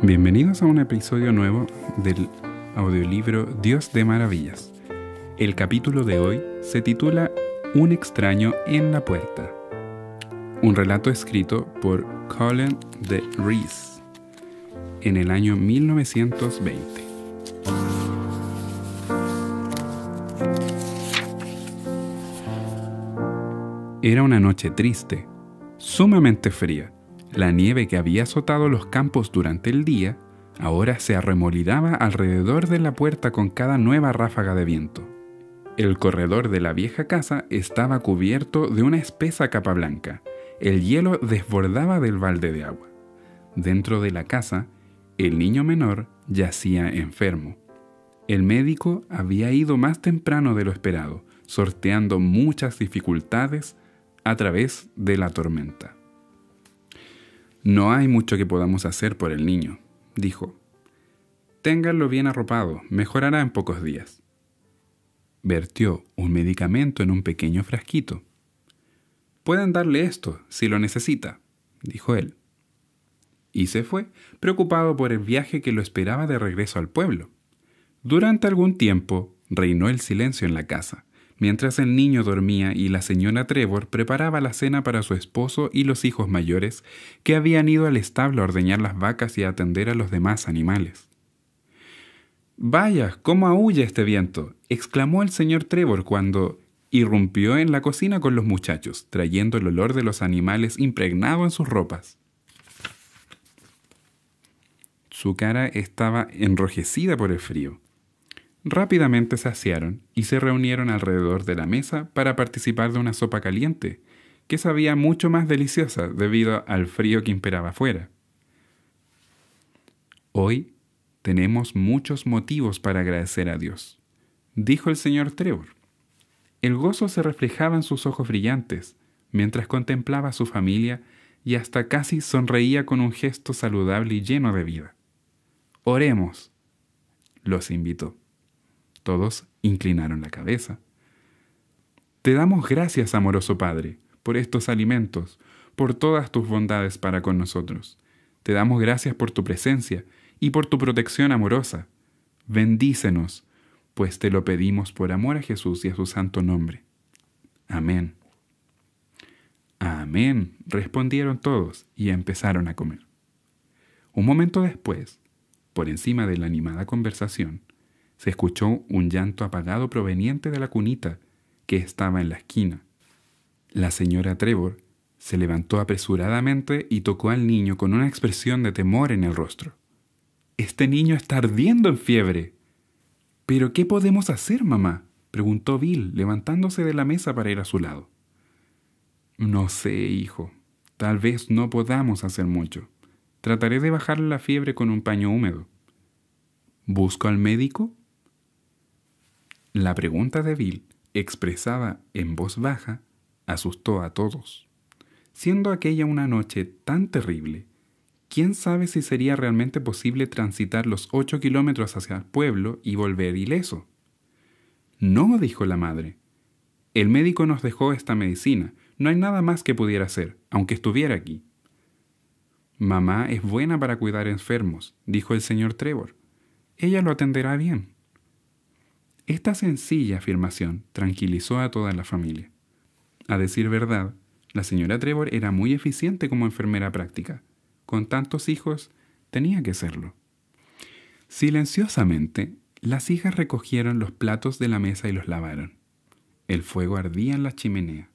Bienvenidos a un episodio nuevo del audiolibro Dios de Maravillas. El capítulo de hoy se titula Un extraño en la puerta. Un relato escrito por Colin de Rees en el año 1920. Era una noche triste, sumamente fría la nieve que había azotado los campos durante el día ahora se arremolidaba alrededor de la puerta con cada nueva ráfaga de viento. El corredor de la vieja casa estaba cubierto de una espesa capa blanca. El hielo desbordaba del balde de agua. Dentro de la casa, el niño menor yacía enfermo. El médico había ido más temprano de lo esperado, sorteando muchas dificultades a través de la tormenta. No hay mucho que podamos hacer por el niño, dijo. Ténganlo bien arropado, mejorará en pocos días. Vertió un medicamento en un pequeño frasquito. Pueden darle esto, si lo necesita, dijo él. Y se fue, preocupado por el viaje que lo esperaba de regreso al pueblo. Durante algún tiempo reinó el silencio en la casa. Mientras el niño dormía y la señora Trevor preparaba la cena para su esposo y los hijos mayores, que habían ido al establo a ordeñar las vacas y a atender a los demás animales. Vaya, cómo aúlla este viento, exclamó el señor Trevor cuando irrumpió en la cocina con los muchachos, trayendo el olor de los animales impregnado en sus ropas. Su cara estaba enrojecida por el frío. Rápidamente se y se reunieron alrededor de la mesa para participar de una sopa caliente, que sabía mucho más deliciosa debido al frío que imperaba afuera. Hoy tenemos muchos motivos para agradecer a Dios, dijo el señor Trevor. El gozo se reflejaba en sus ojos brillantes mientras contemplaba a su familia y hasta casi sonreía con un gesto saludable y lleno de vida. Oremos, los invitó. Todos inclinaron la cabeza. Te damos gracias, amoroso Padre, por estos alimentos, por todas tus bondades para con nosotros. Te damos gracias por tu presencia y por tu protección amorosa. Bendícenos, pues te lo pedimos por amor a Jesús y a su santo nombre. Amén. Amén, respondieron todos y empezaron a comer. Un momento después, por encima de la animada conversación, se escuchó un llanto apagado proveniente de la cunita que estaba en la esquina. La señora Trevor se levantó apresuradamente y tocó al niño con una expresión de temor en el rostro. Este niño está ardiendo en fiebre. ¿Pero qué podemos hacer, mamá? preguntó Bill, levantándose de la mesa para ir a su lado. No sé, hijo. Tal vez no podamos hacer mucho. Trataré de bajarle la fiebre con un paño húmedo. ¿Busco al médico? La pregunta de Bill, expresada en voz baja, asustó a todos. Siendo aquella una noche tan terrible, quién sabe si sería realmente posible transitar los ocho kilómetros hacia el pueblo y volver ileso. No, dijo la madre. El médico nos dejó esta medicina. No hay nada más que pudiera hacer, aunque estuviera aquí. Mamá es buena para cuidar enfermos, dijo el señor Trevor. Ella lo atenderá bien. Esta sencilla afirmación tranquilizó a toda la familia. A decir verdad, la señora Trevor era muy eficiente como enfermera práctica. Con tantos hijos, tenía que serlo. Silenciosamente, las hijas recogieron los platos de la mesa y los lavaron. El fuego ardía en la chimenea.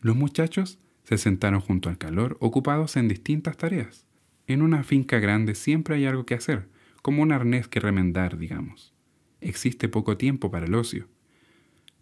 Los muchachos se sentaron junto al calor, ocupados en distintas tareas. En una finca grande siempre hay algo que hacer, como un arnés que remendar, digamos existe poco tiempo para el ocio.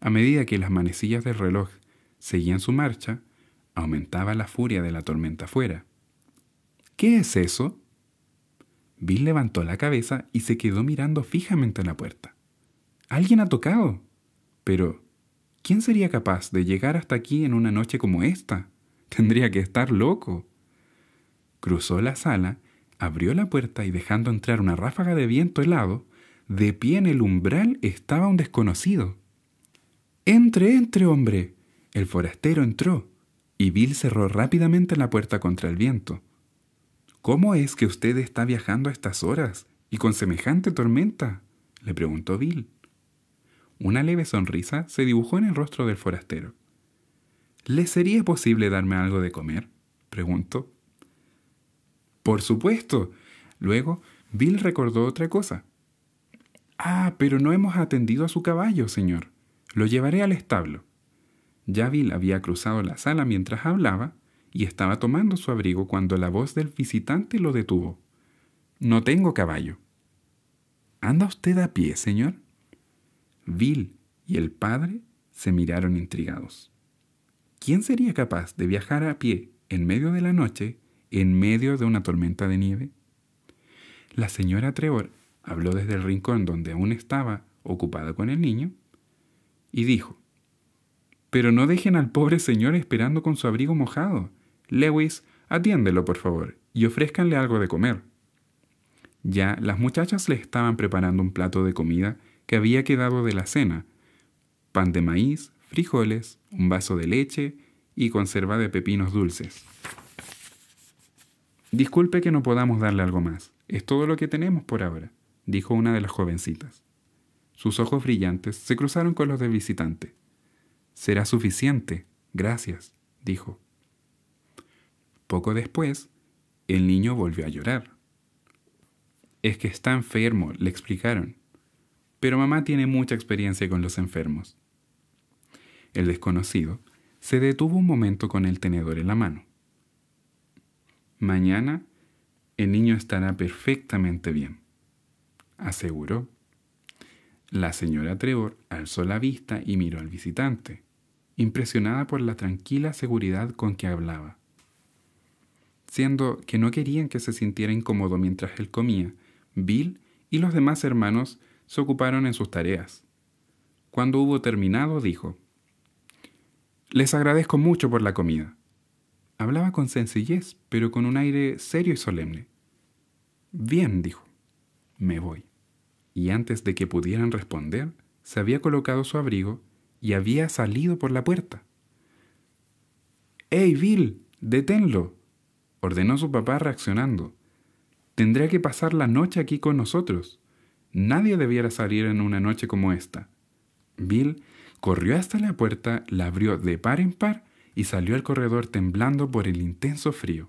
A medida que las manecillas del reloj seguían su marcha, aumentaba la furia de la tormenta afuera. ¿Qué es eso? Bill levantó la cabeza y se quedó mirando fijamente a la puerta. Alguien ha tocado. Pero, ¿quién sería capaz de llegar hasta aquí en una noche como esta? Tendría que estar loco. Cruzó la sala, abrió la puerta y dejando entrar una ráfaga de viento helado, de pie en el umbral estaba un desconocido. Entre, entre, hombre. El forastero entró, y Bill cerró rápidamente la puerta contra el viento. ¿Cómo es que usted está viajando a estas horas y con semejante tormenta? le preguntó Bill. Una leve sonrisa se dibujó en el rostro del forastero. ¿Le sería posible darme algo de comer? preguntó. Por supuesto. Luego, Bill recordó otra cosa. Ah, pero no hemos atendido a su caballo, señor. Lo llevaré al establo. Bill había cruzado la sala mientras hablaba y estaba tomando su abrigo cuando la voz del visitante lo detuvo. No tengo caballo. ¿Anda usted a pie, señor? Bill y el padre se miraron intrigados. ¿Quién sería capaz de viajar a pie en medio de la noche, en medio de una tormenta de nieve? La señora Trevor habló desde el rincón donde aún estaba ocupada con el niño, y dijo, Pero no dejen al pobre señor esperando con su abrigo mojado. Lewis, atiéndelo, por favor, y ofrézcanle algo de comer. Ya las muchachas le estaban preparando un plato de comida que había quedado de la cena, pan de maíz, frijoles, un vaso de leche y conserva de pepinos dulces. Disculpe que no podamos darle algo más, es todo lo que tenemos por ahora dijo una de las jovencitas. Sus ojos brillantes se cruzaron con los del visitante. Será suficiente, gracias, dijo. Poco después, el niño volvió a llorar. Es que está enfermo, le explicaron. Pero mamá tiene mucha experiencia con los enfermos. El desconocido se detuvo un momento con el tenedor en la mano. Mañana el niño estará perfectamente bien aseguró. La señora Trevor alzó la vista y miró al visitante, impresionada por la tranquila seguridad con que hablaba. Siendo que no querían que se sintiera incómodo mientras él comía, Bill y los demás hermanos se ocuparon en sus tareas. Cuando hubo terminado, dijo, Les agradezco mucho por la comida. Hablaba con sencillez, pero con un aire serio y solemne. Bien, dijo me voy. Y antes de que pudieran responder, se había colocado su abrigo y había salido por la puerta. -¡Ey, Bill! detenlo ordenó su papá reaccionando. Tendrá que pasar la noche aquí con nosotros. Nadie debiera salir en una noche como esta. Bill corrió hasta la puerta, la abrió de par en par y salió al corredor temblando por el intenso frío.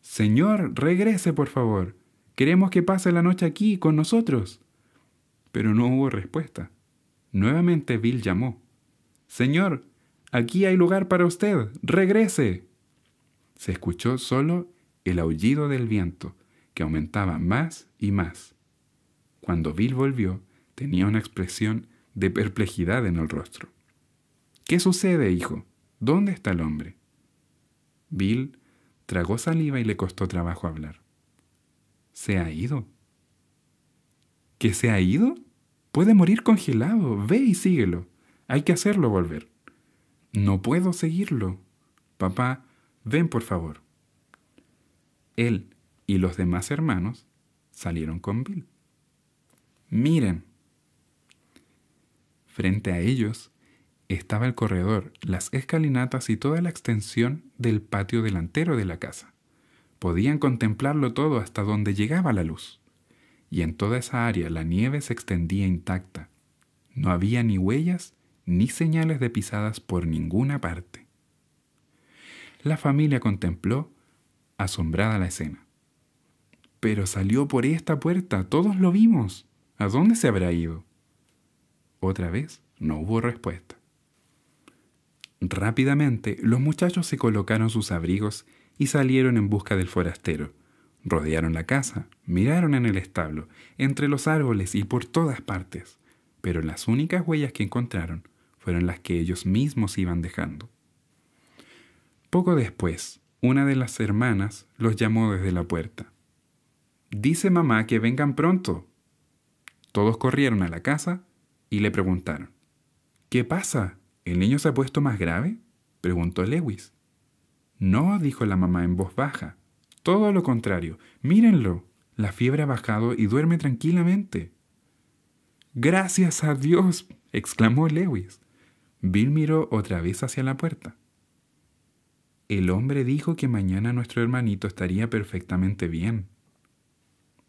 Señor, regrese, por favor. Queremos que pase la noche aquí con nosotros. Pero no hubo respuesta. Nuevamente Bill llamó. Señor, aquí hay lugar para usted. Regrese. Se escuchó solo el aullido del viento, que aumentaba más y más. Cuando Bill volvió, tenía una expresión de perplejidad en el rostro. ¿Qué sucede, hijo? ¿Dónde está el hombre? Bill tragó saliva y le costó trabajo hablar se ha ido. ¿Que se ha ido? Puede morir congelado. Ve y síguelo. Hay que hacerlo volver. No puedo seguirlo. Papá, ven por favor. Él y los demás hermanos salieron con Bill. Miren. Frente a ellos estaba el corredor, las escalinatas y toda la extensión del patio delantero de la casa podían contemplarlo todo hasta donde llegaba la luz. Y en toda esa área la nieve se extendía intacta. No había ni huellas ni señales de pisadas por ninguna parte. La familia contempló asombrada la escena. Pero salió por esta puerta, todos lo vimos. ¿A dónde se habrá ido? Otra vez no hubo respuesta. Rápidamente los muchachos se colocaron sus abrigos y salieron en busca del forastero. Rodearon la casa, miraron en el establo, entre los árboles y por todas partes, pero las únicas huellas que encontraron fueron las que ellos mismos iban dejando. Poco después, una de las hermanas los llamó desde la puerta. Dice mamá que vengan pronto. Todos corrieron a la casa y le preguntaron. ¿Qué pasa? ¿El niño se ha puesto más grave? preguntó Lewis. No, dijo la mamá en voz baja. Todo lo contrario. Mírenlo. La fiebre ha bajado y duerme tranquilamente. Gracias a Dios, exclamó Lewis. Bill miró otra vez hacia la puerta. El hombre dijo que mañana nuestro hermanito estaría perfectamente bien.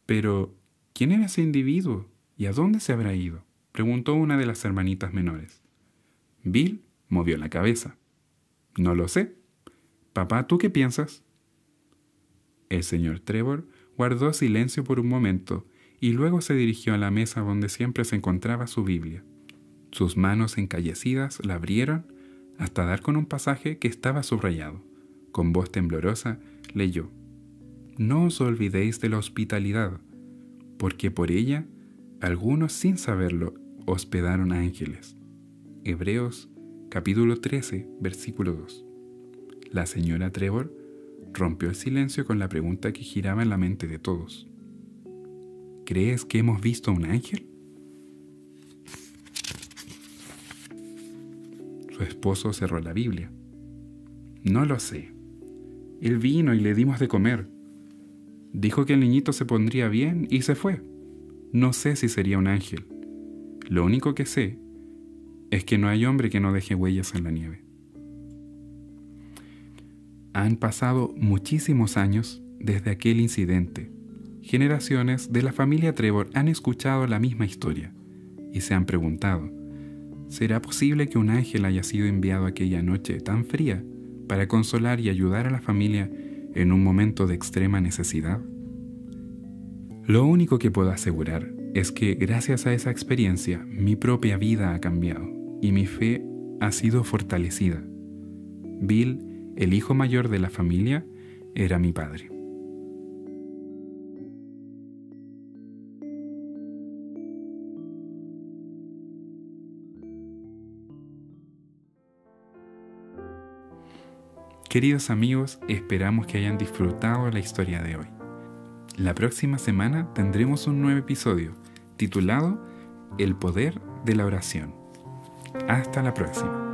Pero, ¿quién era ese individuo y a dónde se habrá ido? preguntó una de las hermanitas menores. Bill movió la cabeza. No lo sé, Papá, ¿tú qué piensas? El señor Trevor guardó silencio por un momento y luego se dirigió a la mesa donde siempre se encontraba su Biblia. Sus manos encallecidas la abrieron hasta dar con un pasaje que estaba subrayado. Con voz temblorosa leyó, No os olvidéis de la hospitalidad, porque por ella algunos sin saberlo hospedaron ángeles. Hebreos capítulo 13, versículo 2. La señora Trevor rompió el silencio con la pregunta que giraba en la mente de todos. ¿Crees que hemos visto un ángel? Su esposo cerró la Biblia. No lo sé. Él vino y le dimos de comer. Dijo que el niñito se pondría bien y se fue. No sé si sería un ángel. Lo único que sé es que no hay hombre que no deje huellas en la nieve. Han pasado muchísimos años desde aquel incidente. Generaciones de la familia Trevor han escuchado la misma historia y se han preguntado, ¿será posible que un ángel haya sido enviado aquella noche tan fría para consolar y ayudar a la familia en un momento de extrema necesidad? Lo único que puedo asegurar es que gracias a esa experiencia mi propia vida ha cambiado y mi fe ha sido fortalecida. Bill el hijo mayor de la familia, era mi padre. Queridos amigos, esperamos que hayan disfrutado la historia de hoy. La próxima semana tendremos un nuevo episodio titulado El poder de la oración. Hasta la próxima.